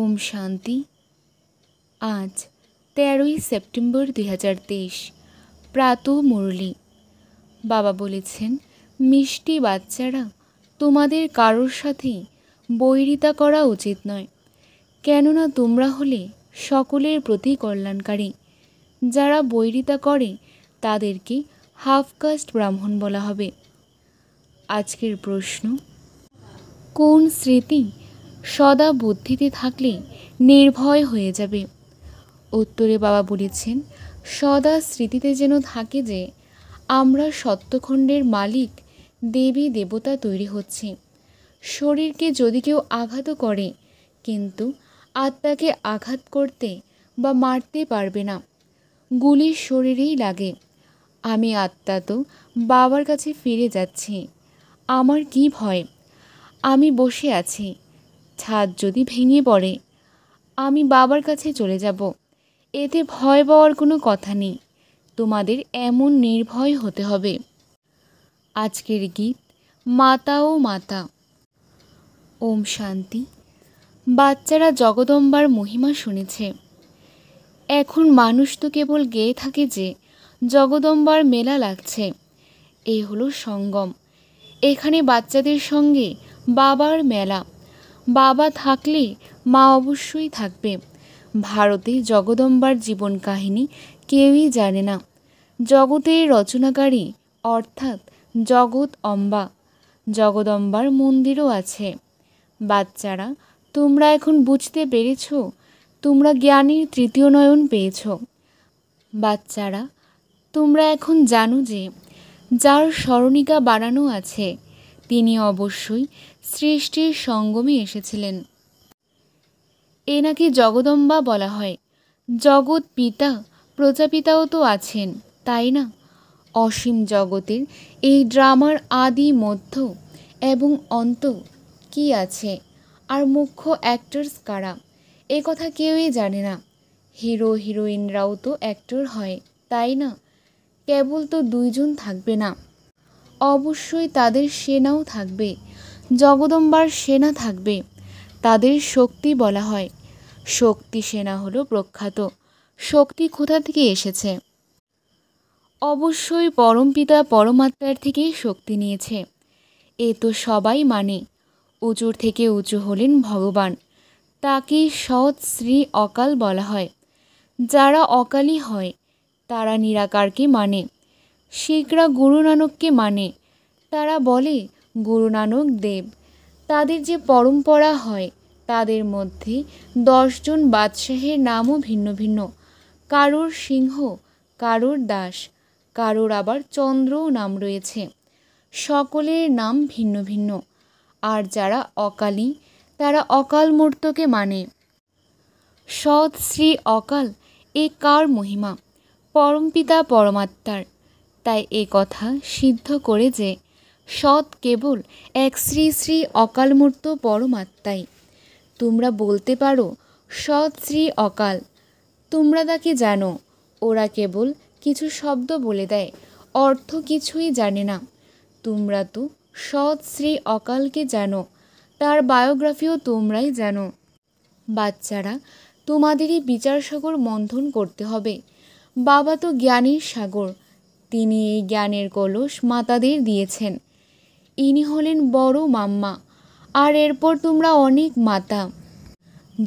ওম শান্তি আজ তেরোই সেপ্টেম্বর দুই হাজার তেইশ প্রাত মুরলী বাবা বলেছেন মিষ্টি বাচ্চারা তোমাদের কারোর সাথেই বৈরিতা করা উচিত নয় কেননা তোমরা হলে সকলের প্রতি কল্যাণকারী যারা বৈরিতা করে তাদেরকে হাফকাস্ট ব্রাহ্মণ বলা হবে আজকের প্রশ্ন কোন স্মৃতি সদা বুদ্ধিতে থাকলে নির্ভয় হয়ে যাবে উত্তরে বাবা বলেছেন সদা স্মৃতিতে যেন থাকে যে আমরা সত্যখণ্ডের মালিক দেবী দেবতা তৈরি হচ্ছে শরীরকে যদি কেউ আঘাত করে কিন্তু আত্মাকে আঘাত করতে বা মারতে পারবে না গুলির শরীরেই লাগে আমি আত্মা তো বাবার কাছে ফিরে যাচ্ছি আমার কি ভয় আমি বসে আছি ছাদ যদি ভেঙে পড়ে আমি বাবার কাছে চলে যাব এতে ভয় পাওয়ার কোনো কথা নেই তোমাদের এমন নির্ভয় হতে হবে আজকের গীত মাতা ও মাতা ওম শান্তি বাচ্চারা জগদম্বার মহিমা শুনেছে এখন মানুষ তো কেবল গেয়ে থাকে যে জগদম্বার মেলা লাগছে এই হলো সঙ্গম এখানে বাচ্চাদের সঙ্গে বাবার মেলা বাবা থাকলে মা অবশ্যই থাকবে ভারতে জগদম্বার জীবন কাহিনী কেউই জানে না জগতের রচনাকারী অর্থাৎ জগৎ অম্বা জগদম্বার মন্দিরও আছে বাচ্চারা তোমরা এখন বুঝতে পেরেছ তোমরা জ্ঞানের তৃতীয় নয়ন পেয়েছ বাচ্চারা তোমরা এখন জানো যে যার স্মরণিকা বাড়ানো আছে তিনি অবশ্যই সৃষ্টির সঙ্গমে এসেছিলেন এ নাকি জগদম্বা বলা হয় জগৎ পিতা প্রজাপিতাও তো আছেন তাই না অসীম জগতের এই ড্রামার আদি মধ্য এবং অন্ত কি আছে আর মুখ্য অ্যাক্টরস কারা এ কথা কেউই জানে না হিরো হিরোইনরাও তো অ্যাক্টর হয় তাই না কেবল তো দুইজন থাকবে না অবশ্যই তাদের সেনাও থাকবে জগদম্বার সেনা থাকবে তাদের শক্তি বলা হয় শক্তি সেনা হল প্রখ্যাত শক্তি কোথা থেকে এসেছে অবশ্যই পরমপিতা পরমাত্মার থেকে শক্তি নিয়েছে এ তো সবাই মানে উঁচুর থেকে উঁচু হলেন ভগবান তাকে সৎ শ্রী অকাল বলা হয় যারা অকালই হয় তারা নিরাকারকে মানে শিখরা গুরু নানককে মানে তারা বলে গুরু নানক দেব তাদের যে পরম্পরা হয় তাদের মধ্যে দশজন বাদশাহের নামও ভিন্ন ভিন্ন কারোর সিংহ কারোর দাস কারোর আবার চন্দ্রও নাম রয়েছে সকলের নাম ভিন্ন ভিন্ন আর যারা অকালী তারা অকাল মূর্তকে মানে সৎ শ্রী অকাল এ কার মহিমা পরমপিতা পরমাত্মার তাই এ কথা সিদ্ধ করে যে সৎ কেবল এক শ্রী শ্রী অকালমূর্ত পরমাত্মাই তোমরা বলতে পারো সৎ শ্রী অকাল তোমরা তাকে জানো ওরা কেবল কিছু শব্দ বলে দেয় অর্থ কিছুই জানে না তোমরা তো সৎ শ্রী অকালকে জানো তার বায়োগ্রাফিও তোমরাই জানো বাচ্চারা তোমাদেরই বিচার সাগর মন্থন করতে হবে বাবা তো জ্ঞানের সাগর তিনি এই জ্ঞানের কলস মাতাদের দিয়েছেন ইনি হলেন বড় মাম্মা আর এরপর তোমরা অনেক মাতা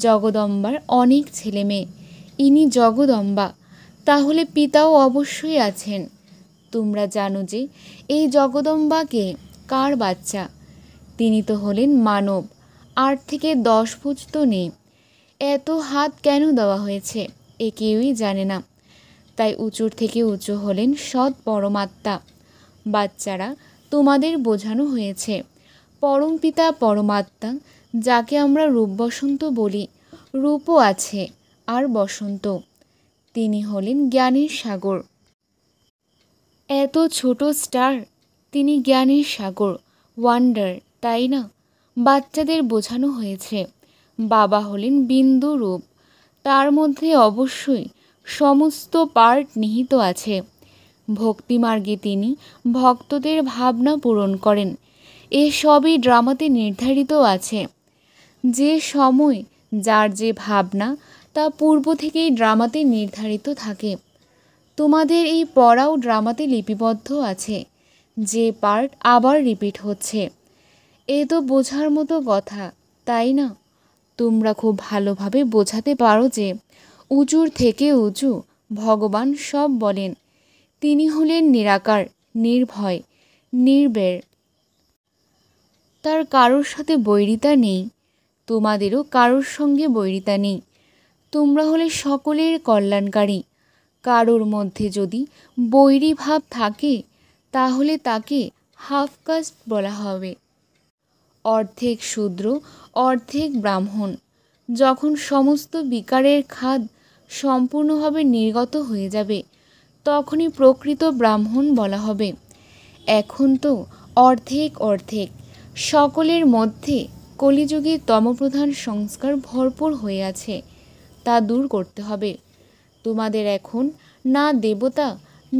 জগদম্বার অনেক ছেলে মেয়ে ইনি জগদম্বা তাহলে পিতাও অবশ্যই আছেন তোমরা জানো যে এই জগদম্বাকে কার বাচ্চা তিনি তো হলেন মানব আট থেকে দশ ফুজ তো নেই এত হাত কেন দেওয়া হয়েছে এ কেউই জানে না তাই উঁচুর থেকে উঁচু হলেন সৎ পরমাত্মা বাচ্চারা তোমাদের বোঝানো হয়েছে পরম পিতা পরমাত্মা যাকে আমরা রূপ বসন্ত বলি রূপও আছে আর বসন্ত তিনি হলেন জ্ঞানের সাগর এত ছোট স্টার তিনি জ্ঞানের সাগর ওয়ান্ডার তাই না বাচ্চাদের বোঝানো হয়েছে বাবা হলেন বিন্দু রূপ তার মধ্যে অবশ্যই সমস্ত পার্ট নিহিত আছে ভক্তিমার্গে তিনি ভক্তদের ভাবনা পূরণ করেন এসবই ড্রামাতে নির্ধারিত আছে যে সময় যার যে ভাবনা তা পূর্ব থেকেই ড্রামাতে নির্ধারিত থাকে তোমাদের এই পড়াও ড্রামাতে লিপিবদ্ধ আছে যে পার্ট আবার রিপিট হচ্ছে এ তো বোঝার মতো কথা তাই না তোমরা খুব ভালোভাবে বোঝাতে পারো যে উঁচুর থেকে উঁচু ভগবান সব বলেন তিনি হলেন নিরাকার নির্ভয় নির্বের তার কারোর সাথে বৈরিতা নেই তোমাদেরও কারোর সঙ্গে বৈরিতা নেই তোমরা হলে সকলের কল্যাণকারী কারোর মধ্যে যদি বৈরী ভাব থাকে তাহলে তাকে হাফ কাস্ট বলা হবে অর্ধেক শূদ্র অর্ধেক ব্রাহ্মণ যখন সমস্ত বিকারের খাদ সম্পূর্ণভাবে নির্গত হয়ে যাবে তখনই প্রকৃত ব্রাহ্মণ বলা হবে এখন তো অর্ধেক অর্ধেক সকলের মধ্যে কলিযুগে তমপ্রধান সংস্কার ভরপুর হয়ে আছে তা দূর করতে হবে তোমাদের এখন না দেবতা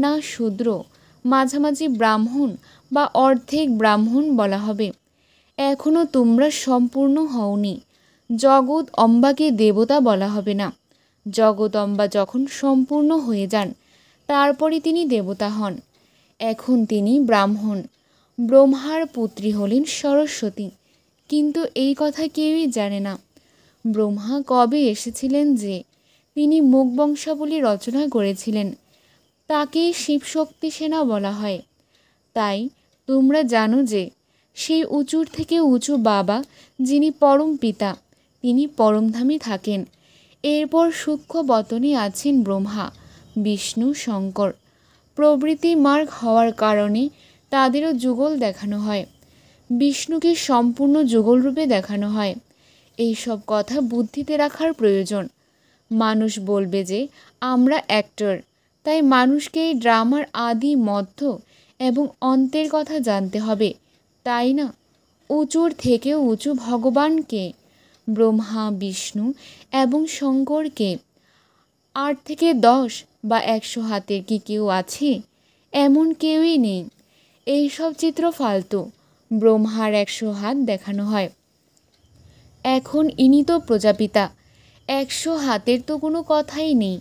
না শূদ্র মাঝামাঝি ব্রাহ্মণ বা অর্ধেক ব্রাহ্মণ বলা হবে এখনও তোমরা সম্পূর্ণ হওনি জগৎ অম্বাকে দেবতা বলা হবে না জগৎ অম্বা যখন সম্পূর্ণ হয়ে যান তারপরে তিনি দেবতা হন এখন তিনি ব্রাহ্মণ ব্রহ্মার পুত্রী হলেন সরস্বতী কিন্তু এই কথা কেউই জানে না ব্রহ্মা কবে এসেছিলেন যে তিনি মুখবংশাবলী রচনা করেছিলেন তাকে শিবশক্তি সেনা বলা হয় তাই তোমরা জানো যে সেই উঁচুর থেকে উঁচু বাবা যিনি পরম পিতা তিনি পরমধামে থাকেন এরপর সূক্ষ্ম বতনে আছেন ব্রহ্মা বিষ্ণু শঙ্কর প্রভৃতি মার্গ হওয়ার কারণে তাদেরও যুগল দেখানো হয় বিষ্ণুকে সম্পূর্ণ যুগল রূপে দেখানো হয় এই সব কথা বুদ্ধিতে রাখার প্রয়োজন মানুষ বলবে যে আমরা অ্যাক্টর তাই মানুষকে এই ড্রামার আদি মধ্য এবং অন্তের কথা জানতে হবে তাই না উঁচুর থেকেও উঁচু ভগবানকে ব্রহ্মা বিষ্ণু এবং শঙ্করকে আট থেকে দশ বা একশো হাতের কি কেউ আছে এমন কেউই নেই এই সব চিত্র ফালতু ব্রহ্মার একশো হাত দেখানো হয় এখন ইনি তো প্রজাপিতা একশো হাতের তো কোনো কথাই নেই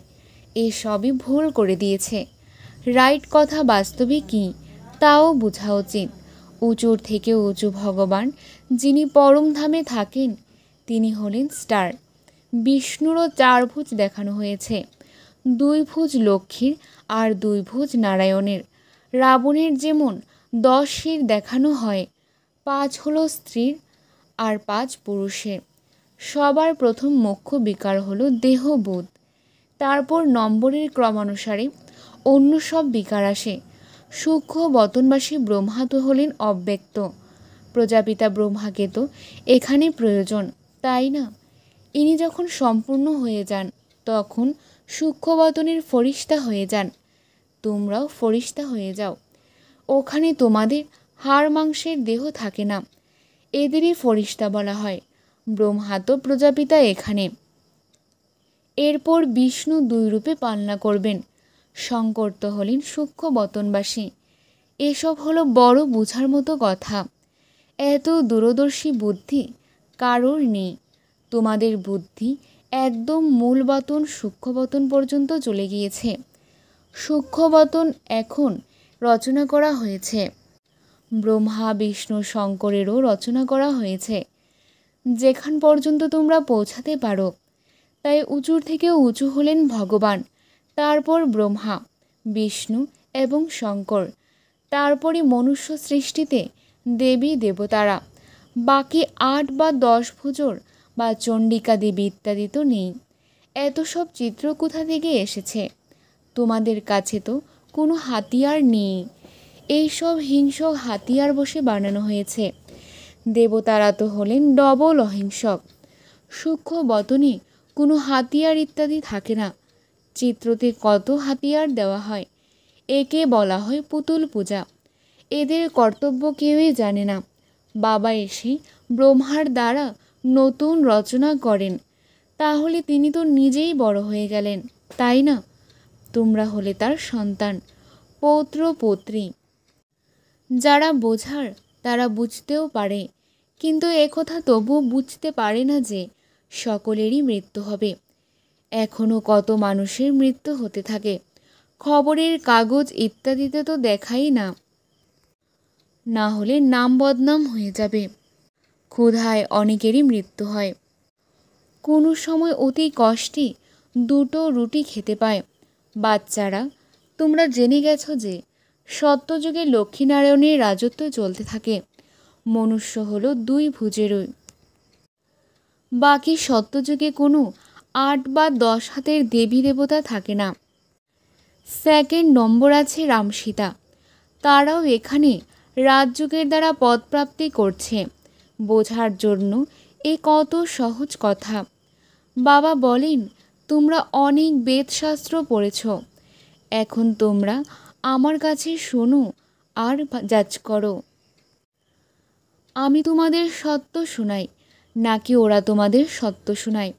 এসবই ভুল করে দিয়েছে রাইট কথা বাস্তবে কি তাও বোঝা উচিত উঁচুর থেকে উঁচু ভগবান যিনি পরমধামে থাকেন তিনি হলেন স্টার বিষ্ণুরও ভুজ দেখানো হয়েছে দুই ভুজ লক্ষ্মীর আর দুই ভুজ নারায়ণের রাবণের যেমন দশ শির দেখানো হয় পাঁচ হলো স্ত্রীর আর পাঁচ পুরুষের সবার প্রথম মুখ্য বিকার হলো দেহবোধ তারপর নম্বরের ক্রমানুসারে অন্য সব বিকার আসে সূক্ষ্ম বতনবাসী ব্রহ্মাত হলেন অব্যক্ত প্রজাপিতা ব্রহ্মাকে তো এখানে প্রয়োজন তাই না ইনি যখন সম্পূর্ণ হয়ে যান তখন সূক্ষ্মবদনের ফরিস্তা হয়ে যান তোমরাও ফরিস্তা হয়ে যাও ওখানে তোমাদের হাড় মাংসের দেহ থাকে না এদেরই ফরিস্তা বলা হয় ব্রহ্মাত প্রজাপিতা এখানে এরপর বিষ্ণু দুই রূপে পালনা করবেন তো হলেন সূক্ষ্ম বতনবাসী এসব হলো বড় বোঝার মতো কথা এত দূরদর্শী বুদ্ধি কারোর নেই তোমাদের বুদ্ধি একদম মূলবতন সূক্ষ্মবতন পর্যন্ত চলে গিয়েছে সূক্ষ্মবতন এখন রচনা করা হয়েছে ব্রহ্মা বিষ্ণু শঙ্করেরও রচনা করা হয়েছে যেখান পর্যন্ত তোমরা পৌঁছাতে পারো তাই উঁচুর থেকে উঁচু হলেন ভগবান তারপর ব্রহ্মা বিষ্ণু এবং শঙ্কর তারপরই মনুষ্য সৃষ্টিতে দেবী দেবতারা বাকি আট বা দশ ভুজোর বা চণ্ডিকা দেবী ইত্যাদি তো নেই এত সব চিত্র কোথা থেকে এসেছে তোমাদের কাছে তো কোনো হাতিয়ার নেই এই সব হিংসক হাতিয়ার বসে বানানো হয়েছে দেবতারা তো হলেন ডবল অহিংসক সূক্ষ্ম বতনে কোনো হাতিয়ার ইত্যাদি থাকে না চিত্রতে কত হাতিয়ার দেওয়া হয় একে বলা হয় পুতুল পূজা এদের কর্তব্য কেউই জানে না বাবা এসে ব্রহ্মার দ্বারা নতুন রচনা করেন তাহলে তিনি তো নিজেই বড় হয়ে গেলেন তাই না তোমরা হলে তার সন্তান পৌত্র পৌত্রী যারা বোঝার তারা বুঝতেও পারে কিন্তু একথা তবু বুঝতে পারে না যে সকলেরই মৃত্যু হবে এখনও কত মানুষের মৃত্যু হতে থাকে খবরের কাগজ ইত্যাদিতে তো দেখাই না না হলে নাম বদনাম হয়ে যাবে ক্ষুধায় অনেকেরই মৃত্যু হয় কোনো সময় অতি কষ্টে দুটো রুটি খেতে পায় বাচ্চারা তোমরা জেনে গেছো যে সত্যযুগে লক্ষ্মীনারায়ণের রাজত্ব চলতে থাকে মনুষ্য হলো দুই ভুজেরই বাকি সত্যযুগে কোনো আট বা দশ হাতের দেবী দেবতা থাকে না সেকেন্ড নম্বর আছে রাম সীতা তারাও এখানে রাজযুগের দ্বারা পদপ্রাপ্তি করছে বোঝার জন্য এ কত সহজ কথা বাবা বলেন তোমরা অনেক বেদশাস্ত্র পড়েছ এখন তোমরা আমার কাছে শোনো আর যাচ করো আমি তোমাদের সত্য শোনাই নাকি ওরা তোমাদের সত্য শোনায়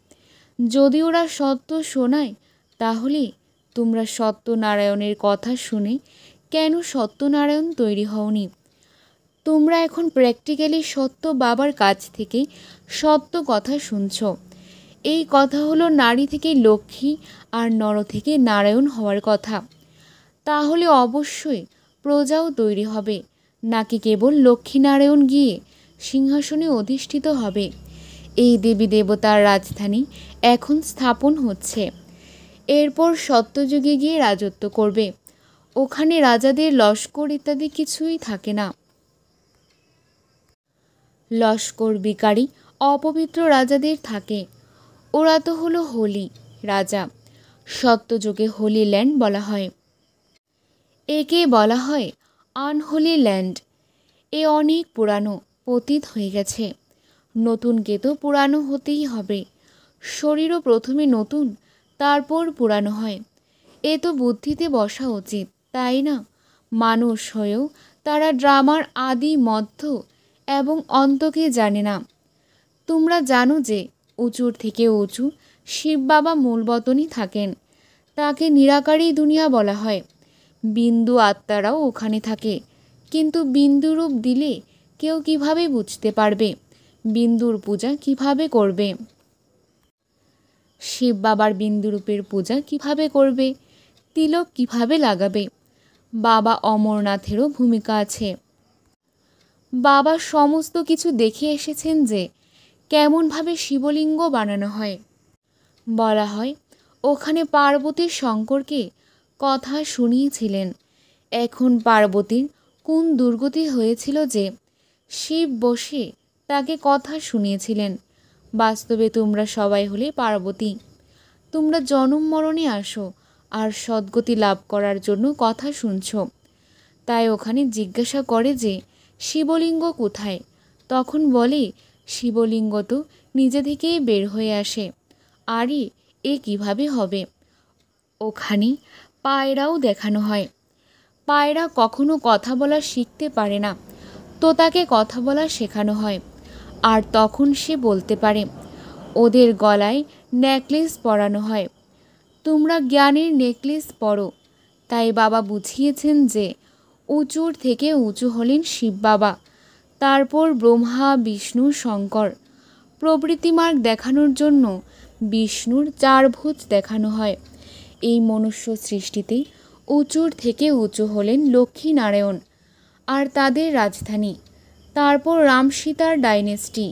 যদি ওরা সত্য শোনায় তাহলে তোমরা সত্যনারায়ণের কথা শুনে কেন সত্যনারায়ণ তৈরি হওনি তোমরা এখন প্র্যাকটিক্যালি সত্য বাবার কাছ থেকে সত্য কথা শুনছ এই কথা হলো নারী থেকে লক্ষ্মী আর নর থেকে নারায়ণ হওয়ার কথা তাহলে অবশ্যই প্রজাও তৈরি হবে নাকি কেবল লক্ষ্মীনারায়ণ গিয়ে সিংহাসনে অধিষ্ঠিত হবে এই দেবী দেবতার রাজধানী এখন স্থাপন হচ্ছে এরপর সত্যযুগে গিয়ে রাজত্ব করবে ওখানে রাজাদের লস্কর ইত্যাদি কিছুই থাকে না লস্কর বিকারী অপবিত্র রাজাদের থাকে ওরা তো হলো হোলি রাজা সত্যযুগে হোলি ল্যান্ড বলা হয় একে বলা হয় আনহোলি ল্যান্ড এ অনেক পুরানো পতীত হয়ে গেছে নতুনকে তো পুরানো হতেই হবে শরীরও প্রথমে নতুন তারপর পুরানো হয় এ তো বুদ্ধিতে বসা উচিত তাই না মানুষ হয়েও তারা ড্রামার আদি মধ্য এবং অন্তকে জানে না তোমরা জানো যে উঁচুর থেকে উঁচু শিব বাবা মূলবতনই থাকেন তাকে নিরাকারই দুনিয়া বলা হয় বিন্দু আত্মারাও ওখানে থাকে কিন্তু বিন্দুরূপ দিলে কেউ কিভাবে বুঝতে পারবে বিন্দুর পূজা কিভাবে করবে শিব বাবার বিন্দুরূপের পূজা কিভাবে করবে তিলক কিভাবে লাগাবে বাবা অমরনাথেরও ভূমিকা আছে বাবা সমস্ত কিছু দেখে এসেছেন যে কেমনভাবে শিবলিঙ্গ বানানো হয় বলা হয় ওখানে পার্বতীর শঙ্করকে কথা শুনিয়েছিলেন এখন পার্বতীর কোন দুর্গতি হয়েছিল যে শিব বসে তাকে কথা শুনিয়েছিলেন বাস্তবে তোমরা সবাই হলে পার্বতী তোমরা জনম মরণে আসো আর সদ্গতি লাভ করার জন্য কথা শুনছ তাই ওখানে জিজ্ঞাসা করে যে শিবলিঙ্গ কোথায় তখন বলে শিবলিঙ্গ তো নিজে থেকেই বের হয়ে আসে আরে এ কিভাবে হবে ওখানে পায়রাও দেখানো হয় পায়রা কখনো কথা বলা শিখতে পারে না তো তাকে কথা বলা শেখানো হয় আর তখন সে বলতে পারে ওদের গলায় নেকলেস পরানো হয় তোমরা জ্ঞানের নেকলেস পরো তাই বাবা বুঝিয়েছেন যে উঁচুর থেকে উঁচু হলেন শিব বাবা তারপর ব্রহ্মা বিষ্ণু শঙ্কর প্রবৃতি মার্গ দেখানোর জন্য বিষ্ণুর চার ভূত দেখানো হয় এই মনুষ্য সৃষ্টিতে উঁচুর থেকে উঁচু হলেন লক্ষ্মী নারায়ণ আর তাদের রাজধানী তারপর রাম সীতার ডাইনেস্টি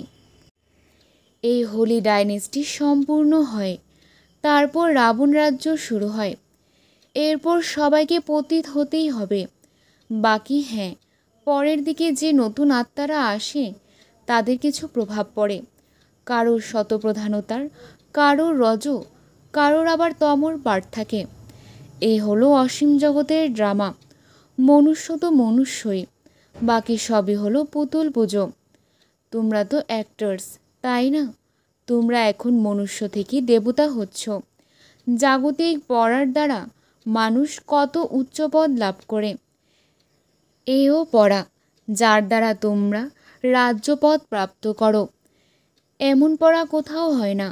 এই হোলি ডাইনেস্টি সম্পূর্ণ হয় তারপর রাবণ রাজ্য শুরু হয় এরপর সবাইকে পতিত হতেই হবে বাকি হ্যাঁ পরের দিকে যে নতুন আত্মারা আসে তাদের কিছু প্রভাব পড়ে কারোর শতপ্রধানতার কারোর রজ কারোর আবার তমর পাঠ থাকে এ হলো অসীম জগতের ড্রামা মনুষ্য তো মনুষ্যই বাকি সবই হলো পুতুল পুজো তোমরা তো অ্যাক্টার্স তাই না তোমরা এখন মনুষ্য থেকে দেবতা হচ্ছ জাগতিক পড়ার দ্বারা মানুষ কত উচ্চপদ লাভ করে এও পড়া যার দ্বারা তোমরা রাজ্যপদ প্রাপ্ত করো এমন পড়া কোথাও হয় না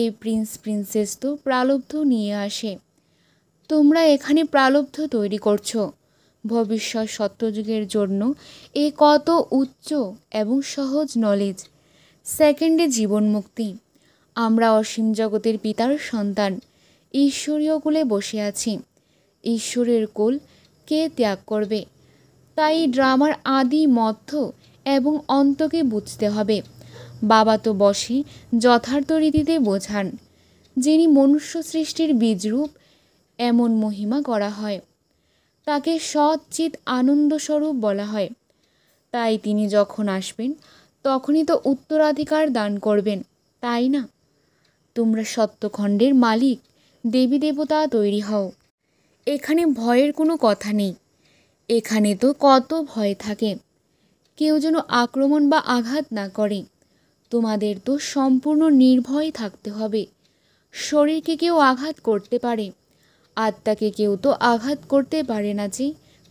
এই প্রিন্স প্রিন্সেস তো প্রালব্ধ নিয়ে আসে তোমরা এখানে প্রালব্ধ তৈরি করছো ভবিষ্যৎ সত্যযুগের জন্য এ কত উচ্চ এবং সহজ নলেজ সেকেন্ডে জীবন মুক্তি আমরা অসীম জগতের পিতার সন্তান ঈশ্বরীয় কুলে বসে আছি ঈশ্বরের কোল কে ত্যাগ করবে তাই ড্রামার আদি মধ্য এবং অন্তকে বুঝতে হবে বাবা তো বসে যথার্থ রীতিতে বোঝান যিনি মনুষ্য সৃষ্টির বীজরূপ এমন মহিমা করা হয় তাকে সচ্চিত আনন্দস্বরূপ বলা হয় তাই তিনি যখন আসবেন তখনই তো উত্তরাধিকার দান করবেন তাই না তোমরা সত্যখণ্ডের মালিক দেবী দেবতা তৈরি হও এখানে ভয়ের কোনো কথা নেই এখানে তো কত ভয় থাকে কেউ যেন আক্রমণ বা আঘাত না করে তোমাদের তো সম্পূর্ণ নির্ভয় থাকতে হবে শরীরকে কেউ আঘাত করতে পারে আত্মাকে কেউ তো আঘাত করতে পারে না যে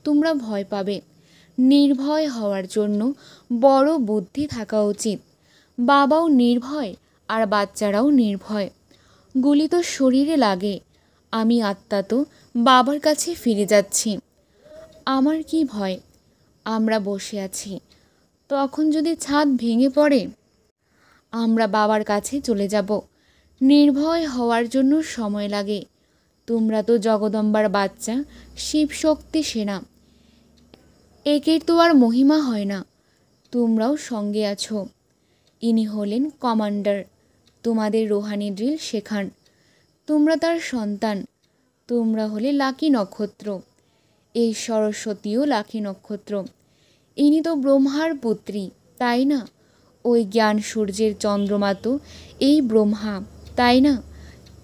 তোমরা ভয় পাবে নির্ভয় হওয়ার জন্য বড় বুদ্ধি থাকা উচিত বাবাও নির্ভয় আর বাচ্চারাও নির্ভয় গুলি তো শরীরে লাগে আমি আত্মা তো বাবার কাছে ফিরে যাচ্ছি আমার কি ভয় আমরা বসে আছি তখন যদি ছাদ ভেঙে পড়ে আমরা বাবার কাছে চলে যাব নির্ভয় হওয়ার জন্য সময় লাগে তোমরা তো জগদম্বার বাচ্চা শিবশক্তি সেনা একের তো আর মহিমা হয় না তোমরাও সঙ্গে আছো ইনি হলেন কমান্ডার তোমাদের রোহানি ড্রিল শেখান তোমরা তার সন্তান তোমরা হলে লাকি নক্ষত্র এই সরস্বতীও লাখী নক্ষত্র ইনি তো ব্রহ্মার পুত্রী তাই না ওই জ্ঞান সূর্যের চন্দ্রমা তো এই ব্রহ্মা তাই না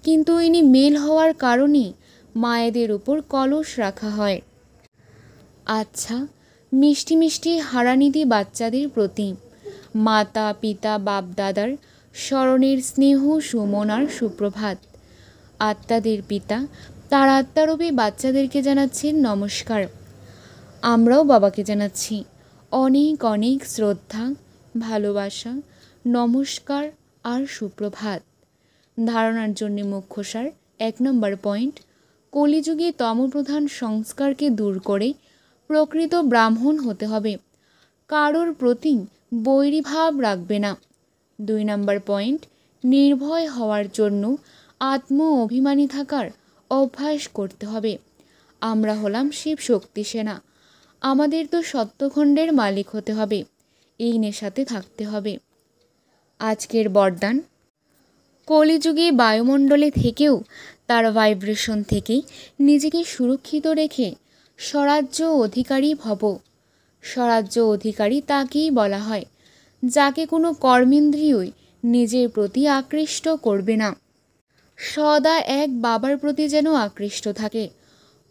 কিন্তু ইনি মেল হওয়ার কারণে মায়েদের উপর কলস রাখা হয় আচ্ছা মিষ্টি মিষ্টি হারানিধি বাচ্চাদের প্রতি মাতা পিতা বাপ দাদার স্মরণের স্নেহ সুমনার সুপ্রভাত আত্মাদের পিতা তার আত্মারবি বাচ্চাদেরকে জানাচ্ছেন নমস্কার আমরাও বাবাকে জানাচ্ছি অনেক অনেক শ্রদ্ধা ভালোবাসা নমস্কার আর সুপ্রভাত ধারণার জন্য মুখ্যসার এক নম্বর পয়েন্ট কলিযুগে তমপ্রধান সংস্কারকে দূর করে প্রকৃত ব্রাহ্মণ হতে হবে কারোর প্রতি বৈরীভাব রাখবে না দুই নম্বর পয়েন্ট নির্ভয় হওয়ার জন্য আত্ম অভিমানী থাকার অভ্যাস করতে হবে আমরা হলাম শিব শক্তি সেনা আমাদের তো সত্যখণ্ডের মালিক হতে হবে এই নেশাতে থাকতে হবে আজকের বরদান কলিযুগে বায়ুমণ্ডলে থেকেও তার ভাইব্রেশন থেকেই নিজেকে সুরক্ষিত রেখে স্বরাজ্য অধিকারী ভব স্বরাজ্য অধিকারী তাকেই বলা হয় যাকে কোনো কর্মেন্দ্রিয়ই নিজের প্রতি আকৃষ্ট করবে না সদা এক বাবার প্রতি যেন আকৃষ্ট থাকে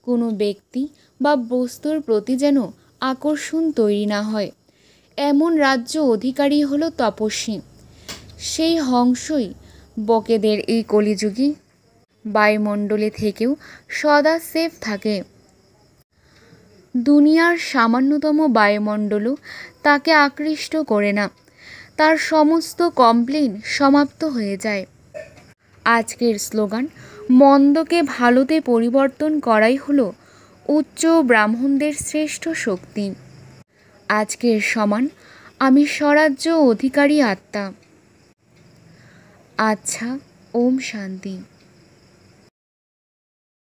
কোনো ব্যক্তি বা বস্তুর প্রতি যেন আকর্ষণ তৈরি না হয় এমন রাজ্য অধিকারী হল তপস্বী সেই হংসই বকেদের এই কলিযুগী বায়ুমণ্ডলে থেকেও সদা সেফ থাকে দুনিয়ার সামান্যতম বায়ুমণ্ডলও তাকে আকৃষ্ট করে না তার সমস্ত কমপ্লেন সমাপ্ত হয়ে যায় আজকের স্লোগান মন্দকে ভালোতে পরিবর্তন করাই হলো উচ্চ ব্রাহ্মণদের শ্রেষ্ঠ শক্তি আজকের সমান আমি স্বরাজ্য অধিকারী আত্মা আচ্ছা ওম শান্তি